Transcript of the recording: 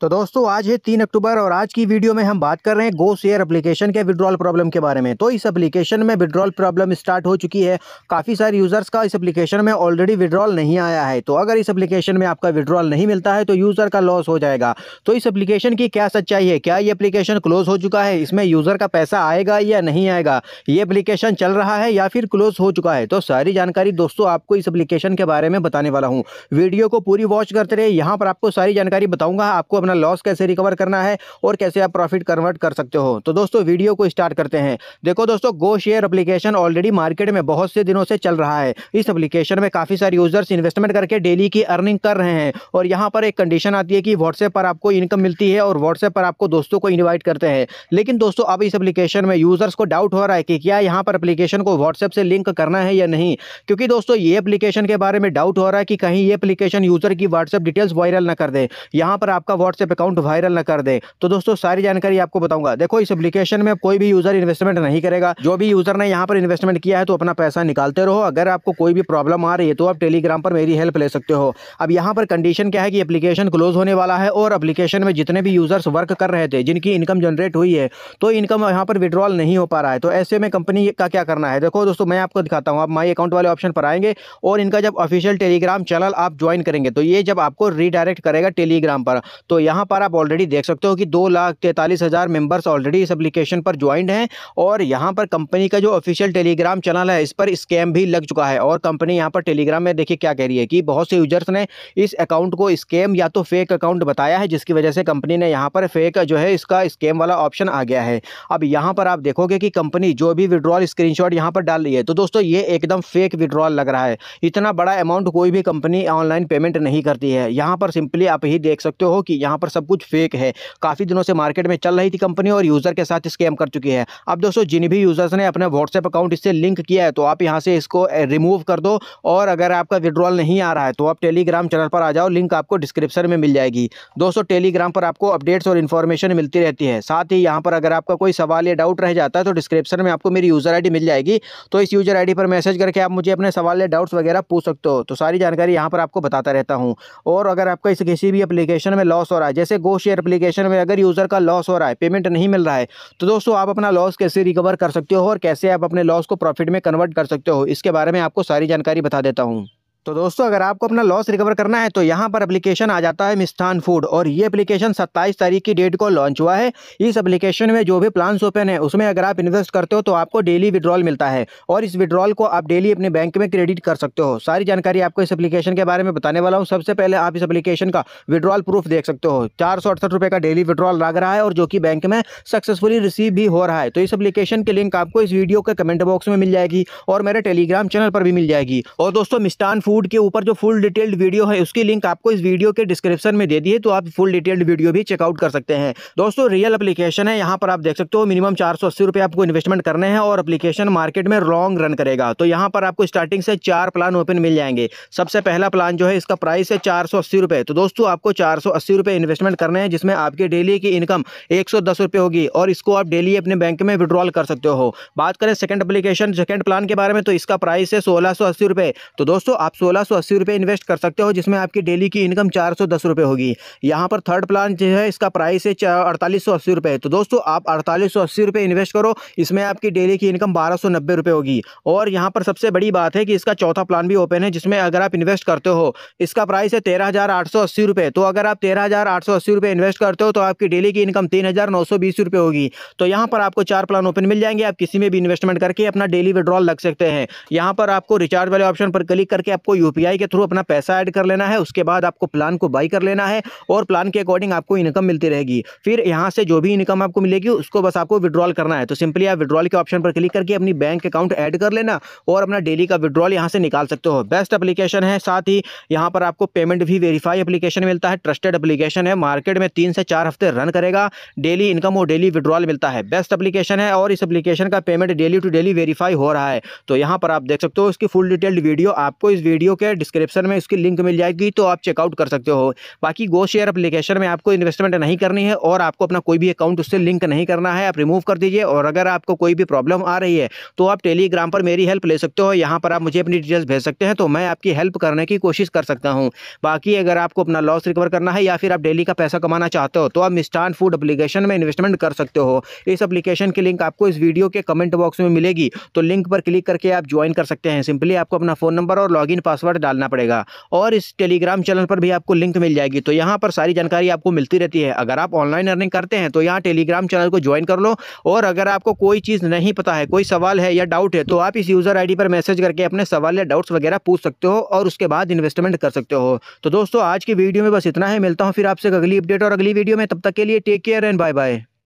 तो दोस्तों आज है तीन अक्टूबर और आज की वीडियो में हम बात कर रहे हैं गो शेयर एप्लीकेशन के विड्रॉल प्रॉब्लम के बारे में तो इस एप्लीकेशन में विड्रॉल प्रॉब्लम स्टार्ट हो चुकी है काफ़ी सारे यूज़र्स का इस एप्लीकेशन में ऑलरेडी विड्रॉल नहीं आया है तो अगर इस एप्लीकेशन में आपका विड्रॉल नहीं मिलता है तो यूज़र का लॉस हो जाएगा तो इस एप्लीकेशन की क्या सच्चाई है क्या ये एप्लीकेशन क्लोज हो चुका है इसमें यूज़र का पैसा आएगा या नहीं आएगा ये अप्लीकेशन चल रहा है या फिर क्लोज हो चुका है तो सारी जानकारी दोस्तों आपको इस अप्लीकेशन के बारे में बताने वाला हूँ वीडियो को पूरी वॉच करते रहे यहाँ पर आपको सारी जानकारी बताऊँगा आपको अपना लॉस कैसे रिकवर करना है और कैसे आप प्रॉफिट कन्वर्ट कर सकते हो तो दोस्तों वीडियो को स्टार्ट करते हैं देखो दोस्तों go share application already market में बहुत से दिनों से चल रहा है इस एप्लीकेशन में काफ़ी सारे यूजर्स इन्वेस्टमेंट करके डेली की अर्निंग कर रहे हैं और यहाँ पर एक कंडीशन आती है कि व्हाट्सएप पर आपको इनकम मिलती है और व्हाट्सएप पर आपको दोस्तों को इन्वाइट करते हैं लेकिन दोस्तों अब इस एप्लीकेशन में यूजर्स को डाउट हो रहा है कि क्या यहाँ पर एप्लीकेशन को व्हाट्सएप से लिंक करना है या नहीं क्योंकि दोस्तों ये एप्लीकेशन के बारे में डाउट हो रहा है कि कहीं ये एप्लीकेशन यूजर की व्हाट्सएप डिटेल्स वायरल ना कर दे यहाँ पर आपका व्हाट्सएप व्हाट्सएप अकाउंट वायरल न कर दे तो दोस्तों सारी जानकारी आपको बताऊंगा देखो इस एप्लीकेशन में कोई भी यूजर इन्वेस्टमेंट नहीं करेगा जो भी यूजर ने यहाँ पर इन्वेस्टमेंट किया है तो अपना पैसा निकालते रहो अगर आपको कोई भी प्रॉब्लम आ रही है तो आप टेलीग्राम पर मेरी हेल्प ले सकते हो अब यहाँ पर कंडीशन क्या है कि एप्लीकेशन क्लोज होने वाला है और अपलीकेशन में जितने भी यूजर्स वर्क कर रहे थे जिनकी इनकम जनरेट हुई है तो इनकम यहाँ पर विड्रॉल नहीं हो पा रहा है तो ऐसे में कंपनी का क्या करना है देखो दोस्तों मैं आपको दिखाता हूँ आप माई अकाउंट वाले ऑप्शन पर आएंगे और इनका जब ऑफिशियल टेलीग्राम चैनल आप ज्वाइन करेंगे तो ये जब आपको रीडायरेक्ट करेगा टेलीग्राम पर तो यहाँ पर आप ऑलरेडी देख सकते हो कि दो लाख तैंतालीस हज़ार मेम्बर्स ऑलरेडी इस एप्लीकेशन पर ज्वाइंट हैं और यहाँ पर कंपनी का जो ऑफिशियल टेलीग्राम चैनल है इस पर स्कैम भी लग चुका है और कंपनी यहाँ पर टेलीग्राम में देखिए क्या कह रही है कि बहुत से यूजर्स ने इस अकाउंट को स्कैम या तो फेक अकाउंट बताया है जिसकी वजह से कंपनी ने यहाँ पर फेक जो है इसका स्कैम वाला ऑप्शन आ गया है अब यहाँ पर आप देखोगे कि कंपनी जो भी विड्रॉल स्क्रीन शॉट पर डाल रही है तो दोस्तों ये एकदम फेक विड्रॉल लग रहा है इतना बड़ा अमाउंट कोई भी कंपनी ऑनलाइन पेमेंट नहीं करती है यहाँ पर सिंपली आप ही देख सकते हो कि यहाँ पर सब कुछ फेक है काफ़ी दिनों से मार्केट में चल रही थी कंपनी और यूज़र के साथ स्कैम कर चुकी है अब दोस्तों जिन भी यूज़र्स ने अपने व्हाट्सएप अकाउंट इससे लिंक किया है तो आप यहाँ से इसको रिमूव कर दो और अगर आपका विड्रॉल नहीं आ रहा है तो आप टेलीग्राम चैनल पर आ जाओ लिंक आपको डिस्क्रिप्शन में मिल जाएगी दोस्तों टेलीग्राम पर आपको अपडेट्स और इन्फॉर्मेशन मिलती रहती है साथ ही यहाँ पर अगर आपका कोई सवाल या डाउट रह जाता है तो डिस्क्रिप्शन में आपको मेरी यूज़र आई मिल जाएगी तो इस यूज़र आई पर मैसेज करके आप मुझे अपने सवाल या डाउट्स वगैरह पूछ सकते हो तो सारी जानकारी यहाँ पर आपको बताता रहता हूँ और अगर आपका इस किसी भी अपलीकेशन में लॉस हो रहा है जैसे गो शेयर एप्लीकेशन में अगर यूज़र का लॉस हो रहा है पेमेंट नहीं मिल रहा है तो दोस्तों आप अपना लॉस कैसे रिकवर कर सकते हो और कैसे आप अपने लॉस को प्रॉफिट में कन्वर्ट कर सकते हो इसके बारे में आपको सारी जानकारी बता देता हूँ तो दोस्तों अगर आपको अपना लॉस रिकवर करना है तो यहाँ पर एप्लीकेशन आ जाता है मिस्थान फूड और ये एप्लीकेशन 27 तारीख की डेट को लॉन्च हुआ है इस एप्लीकेशन में जो भी प्लान्स ओपन है उसमें अगर आप इन्वेस्ट करते हो तो आपको डेली विड्रॉल मिलता है और इस विड्रॉल को आप डेली अपने बैंक में क्रेडिट कर सकते हो सारी जानकारी आपको इस अपलीकेशन के बारे में बताने वाला हूँ सबसे पहले आप इस अपलीकेशन का विड्रॉल प्रूफ देख सकते हो चार का डेली विड्रॉल लग रहा है और जो कि बैंक में सक्सेसफुली रिसीव भी हो रहा है तो इस एप्लीकेशन की लिंक आपको इस वीडियो के कमेंट बॉक्स में मिल जाएगी और मेरे टेलीग्राम चैनल पर भी मिल जाएगी और दोस्तों मिस्थान फूड के ऊपर जो फुल डिटेल्ड वीडियो है उसकी लिंक आपको इस वीडियो के डिस्क्रिप्शन में दे दी है तो आप फुल डिटेल्ड वीडियो भी चेकआउट कर सकते हैं दोस्तों रियल अपलीकेशन है यहाँ पर आप देख सकते हो मिनिमम चार सौ आपको इन्वेस्टमेंट करने हैं और अपलीकेशन मार्केट में लॉन्ग रन करेगा तो यहाँ पर आपको स्टार्टिंग से चार प्लान ओपन मिल जाएंगे सबसे पहला प्लान जो है इसका प्राइस है चार सौ तो दोस्तों आपको चार सौ इन्वेस्टमेंट करने हैं जिसमें आपकी डेली की इनकम एक सौ होगी और इसको आप डेली अपने बैंक में विड्रॉल कर सकते हो बात करें सेकेंड अपलीकेशन सेकेंड प्लान के बारे में तो इसका प्राइस है सोलह सौ अस्सी रुपये तो दोस्तों आप सोलह सौ अस्सी रुपये इन्वेस्ट कर सकते हो जिसमें आपकी डेली की इनकम चार सौ दस रुपये होगी यहाँ पर थर्ड प्लान जो है इसका प्राइस है अड़तालीस सौ अस्सी रुपये तो दोस्तों आप अड़तालीस सौ अस्सी रुपये इन्वेस्ट करो इसमें आपकी डेली की इनकम बारह सौ नब्बे रुपये होगी और यहाँ पर सबसे बड़ी बात है कि इसका चौथा प्लान भी ओपन है जिसमें अगर आप इन्वेस्ट करते हो इसका प्राइस है तेरह हज़ार आठ सौ अस्सी रुपये तो अगर आप तेरह हज़ार आठ सौ अस्सी रुपये इन्वेस्ट करते हो तो आपकी डेली की इनकम तीन हज़ार नौ सौ बीस रुपये होगी तो यहाँ पर आपको चार प्लान ओपन मिल जाएंगे आप किसी में भी इन्वेस्टमेंट करके अपना डेली विड्रॉल लग सकते हैं यहाँ पर आपको रिचार्ज वाले ऑप्शन पर क्लिक करके आपको आपको यूपीआई के थ्रू अपना पैसा ऐड कर लेना है उसके बाद आपको प्लान को बाई कर लेना है और प्लान के अकॉर्डिंग आपको इनकम मिलती रहेगी फिर यहाँ से जो भी इनकम आपको मिलेगी उसको बस आपको विड्रॉल करना है तो सिंपली आप विड्रॉल के ऑप्शन पर क्लिक करके अपनी बैंक अकाउंट ऐड कर लेना और अपना डेली का विड्रॉल यहाँ से निकाल सकते हो बेस्ट अपलीकेशन है साथ ही यहाँ पर आपको पेमेंट भी वेरीफाई अपलीकेशन मिलता है ट्रस्टेड अपलीकेशन है मार्केट में तीन से चार हफ्ते रन करेगा डेली इनकम और डेली विड्रॉल मिलता है बेस्ट अपलीकेशन है और इस अपलीकेशन का payment daily to daily verify हो रहा है तो यहाँ पर आप देख सकते हो इसकी फुल डिटेल्ड वीडियो आपको इस वीडियो वीडियो के डिस्क्रिप्शन में उसकी लिंक मिल जाएगी तो आप चेकआउट कर सकते हो बाकी गो शेयर एप्लीकेशन में आपको इन्वेस्टमेंट नहीं करनी है और आपको अपना कोई भी अकाउंट उससे लिंक नहीं करना है आप रिमूव कर दीजिए और अगर आपको कोई भी प्रॉब्लम आ रही है तो आप टेलीग्राम पर मेरी हेल्प ले सकते हो यहाँ पर आप मुझे अपनी डिटेल्स भेज सकते हैं तो मैं आपकी हेल्प करने की कोशिश कर सकता हूँ बाकी अगर आपको अपना लॉस रिकवर करना है या फिर आप डेली का पैसा कमाना चाहते हो तो आप मिस्टान फूड एप्लीकेशन में इन्वेस्टमेंट कर सकते हो इस एप्लीकेशन की लिंक आपको इस वीडियो के कमेंट बॉक्स में मिलेगी तो लिंक पर क्लिक करके आप ज्वाइन कर सकते हैं सिंपली आपको अपना फ़ोन नंबर और लॉगिन पासवर्ड डालना पड़ेगा और इस टेलीग्राम चैनल पर भी आपको लिंक मिल जाएगी तो यहाँ पर सारी जानकारी आपको मिलती रहती है अगर आप ऑनलाइन अर्निंग करते हैं तो यहाँ टेलीग्राम चैनल को ज्वाइन कर लो और अगर आपको कोई चीज़ नहीं पता है कोई सवाल है या डाउट है तो आप इस यूज़र आई पर मैसेज करके अपने सवाल या डाउट्स वगैरह पूछ सकते हो और उसके बाद इन्वेस्टमेंट कर सकते हो तो दोस्तों आज की वीडियो में बस इतना है मिलता हूँ फिर आपसे अगली अपडेट और अगली वीडियो में तब तक के लिए take care and bye bye